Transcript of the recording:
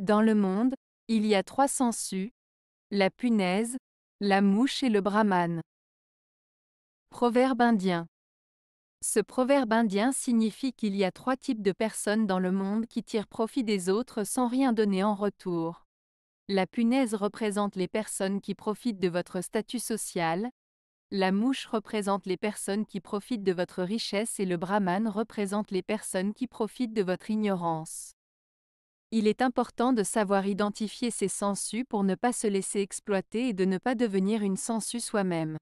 Dans le monde, il y a trois sensus, la punaise, la mouche et le brahman. Proverbe indien. Ce proverbe indien signifie qu'il y a trois types de personnes dans le monde qui tirent profit des autres sans rien donner en retour. La punaise représente les personnes qui profitent de votre statut social, la mouche représente les personnes qui profitent de votre richesse et le brahmane représente les personnes qui profitent de votre ignorance. Il est important de savoir identifier ses sensus pour ne pas se laisser exploiter et de ne pas devenir une sensu soi-même.